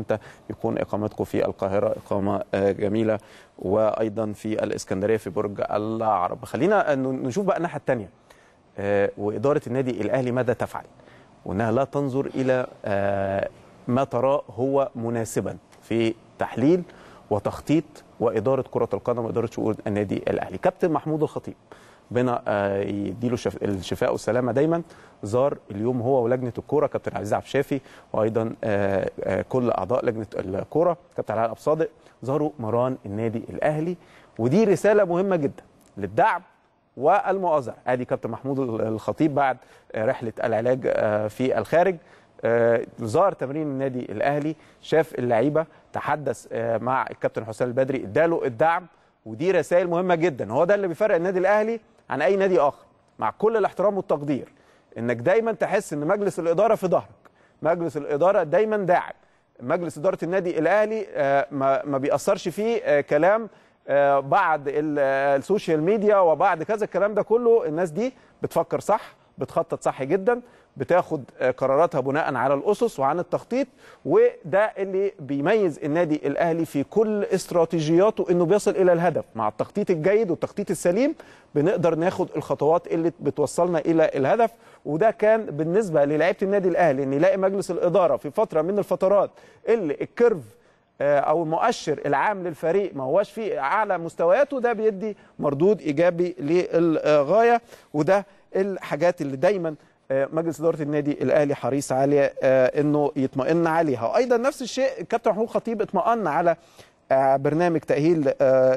انت يكون اقامتكم في القاهره اقامه آه، جميله وايضا في الاسكندريه في برج العرب خلينا آه، نشوف بقى الناحيه الثانيه آه، واداره النادي الاهلي ماذا تفعل وانها لا تنظر الى ما تراه هو مناسبا في تحليل وتخطيط واداره كره القدم واداره شؤون النادي الاهلي كابتن محمود الخطيب ربنا آه، يديله الشفاء والسلامه دايما زار اليوم هو ولجنه الكوره كابتن عزيز عبد الشافي وايضا آه، آه، كل اعضاء لجنه الكوره كابتن علاء صادق زاروا مران النادي الاهلي ودي رساله مهمه جدا للدعم والمؤازره ادي كابتن محمود الخطيب بعد رحله العلاج في الخارج زار تمرين النادي الاهلي شاف اللعيبه تحدث مع الكابتن حسام البدري اداله الدعم ودي رسائل مهمه جدا هو ده اللي بيفرق النادي الاهلي عن اي نادي اخر مع كل الاحترام والتقدير انك دايما تحس ان مجلس الاداره في ظهرك مجلس الاداره دايما داعم مجلس اداره النادي الاهلي آه، ما بيأثرش فيه آه، كلام آه، بعد السوشيال ميديا وبعد كذا الكلام ده كله الناس دي بتفكر صح بتخطط صح جدا بتاخد آه، قراراتها بناء على الاسس وعن التخطيط وده اللي بيميز النادي الاهلي في كل استراتيجياته انه بيصل الى الهدف مع التخطيط الجيد والتخطيط السليم بنقدر ناخد الخطوات اللي بتوصلنا الى الهدف وده كان بالنسبه للاعيبه النادي الاهلي ان يلاقي مجلس الاداره في فتره من الفترات اللي الكيرف آه، او المؤشر العام للفريق ما هواش في اعلى مستوياته ده بيدي مردود ايجابي للغايه وده الحاجات اللي دايما آه، مجلس اداره النادي الاهلي حريص عليه آه، انه يطمئن عليها وايضا نفس الشيء الكابتن محمود خطيب اطمئن على برنامج تاهيل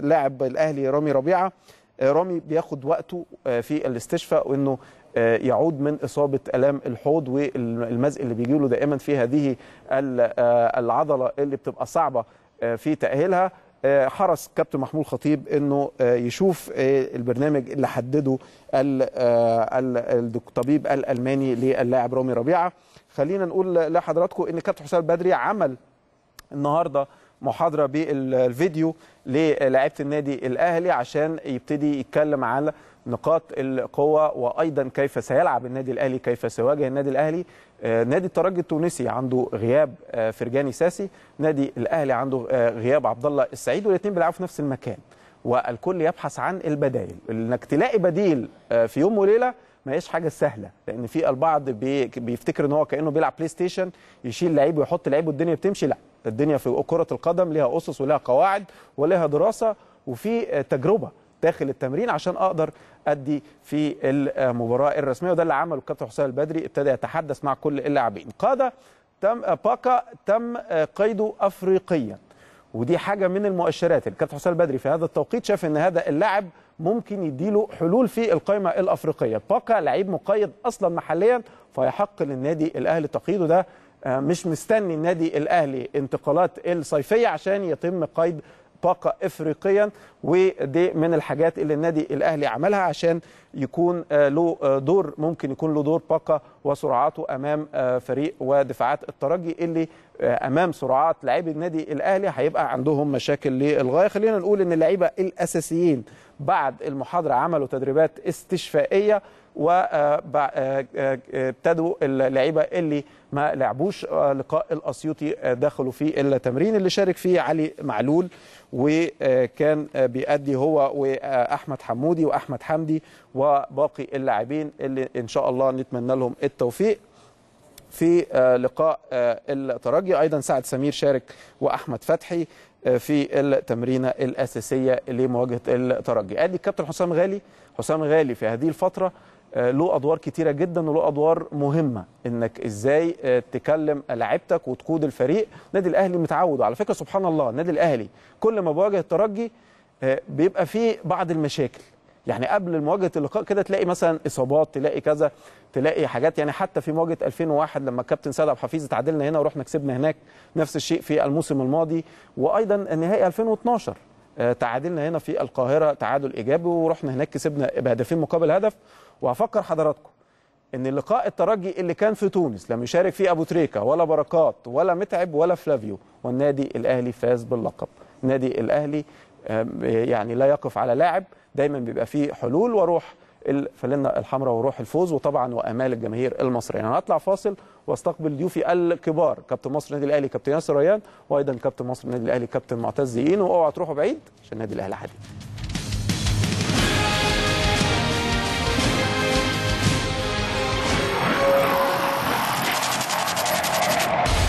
لاعب الاهلي رامي ربيعه رامي بياخد وقته في الاستشفاء وانه آه، يعود من اصابه الام الحوض والمزق اللي بيجي له دائما في هذه آه، العضله اللي بتبقى صعبه آه، في تاهيلها حرص كابتن محمود خطيب انه يشوف البرنامج اللي حدده الطبيب الالماني للاعب رامي ربيعه خلينا نقول لحضراتكم ان كابتن حسام البدري عمل النهارده محاضره بالفيديو للاعيبه النادي الاهلي عشان يبتدي يتكلم على نقاط القوة وأيضا كيف سيلعب النادي الأهلي كيف سيواجه النادي الأهلي آه، نادي الترجي التونسي عنده غياب آه، فرجاني ساسي نادي الأهلي عنده آه، غياب عبد الله السعيد والاثنين بيلعبوا في نفس المكان والكل يبحث عن البدائل انك تلاقي بديل في يوم وليله ما هيش حاجه سهله لان في البعض بيفتكر ان هو كانه بيلعب بلاي ستيشن يشيل لعيب ويحط لعيب والدنيا بتمشي لا الدنيا في كره القدم ليها اسس ولها قواعد ولها دراسه وفي تجربه داخل التمرين عشان اقدر ادي في المباراه الرسميه وده اللي عمله الكابتن حسام البدري ابتدى يتحدث مع كل اللاعبين قاده تم باكا تم قيده افريقيا ودي حاجه من المؤشرات الكابتن حسام البدري في هذا التوقيت شاف ان هذا اللاعب ممكن يديله حلول في القائمه الافريقيه باكا لعيب مقيد اصلا محليا فيحق للنادي الاهلي تقييده ده آه، مش مستني النادي الاهلي انتقالات الصيفيه عشان يتم قيد طاقة إفريقيا ودي من الحاجات اللي النادي الأهلي عملها عشان يكون آه، له آه، دور ممكن يكون له دور باقة وسرعاته أمام آه، فريق ودفاعات الترجي اللي أمام سرعات لاعبي النادي الأهلي هيبقى عندهم مشاكل للغاية خلينا نقول إن اللعيبة الأساسيين بعد المحاضرة عملوا تدريبات استشفائية وابتدوا آه، آه، آه، اللعيبه اللي ما لعبوش لقاء الاسيوطي دخلوا في التمرين اللي شارك فيه علي معلول وكان بيأدي هو واحمد حمودي واحمد حمدي وباقي اللاعبين اللي ان شاء الله نتمنى لهم التوفيق في لقاء الترجي ايضا سعد سمير شارك واحمد فتحي في التمرينه الاساسيه لمواجهه الترجي ادي الكابتن حسام غالي حسام غالي في هذه الفتره آه، له ادوار كتيره جدا وله ادوار مهمه انك ازاي آه، تكلم لعيبتك وتقود الفريق النادي الاهلي متعود وعلى فكره سبحان الله النادي الاهلي كل ما بواجه الترجي آه، بيبقى فيه بعض المشاكل يعني قبل مواجهه اللقاء كده تلاقي مثلا اصابات تلاقي كذا تلاقي حاجات يعني حتى في مواجهه 2001 لما الكابتن سيد عبد الحفيظ اتعادلنا هنا ورحنا كسبنا هناك نفس الشيء في الموسم الماضي وايضا النهائي 2012 آه، تعادلنا هنا في القاهره تعادل ايجابي ورحنا هناك كسبنا بهدفين مقابل هدف وهفكر حضراتكم ان لقاء الترجي اللي كان في تونس لم يشارك فيه ابو تريكه ولا بركات ولا متعب ولا فلافيو والنادي الاهلي فاز باللقب النادي الاهلي آه، يعني لا يقف على لاعب دايما بيبقى فيه حلول وروح الفلنة الحمراء وروح الفوز وطبعا وامال الجماهير المصريه يعني انا هطلع فاصل واستقبل ضيوفي الكبار كابتن مصر النادي الاهلي كابتن ياسر ريان وايضا كابتن مصر النادي الاهلي كابتن معتز زين اوعوا تروحوا بعيد عشان النادي الاهلي حديث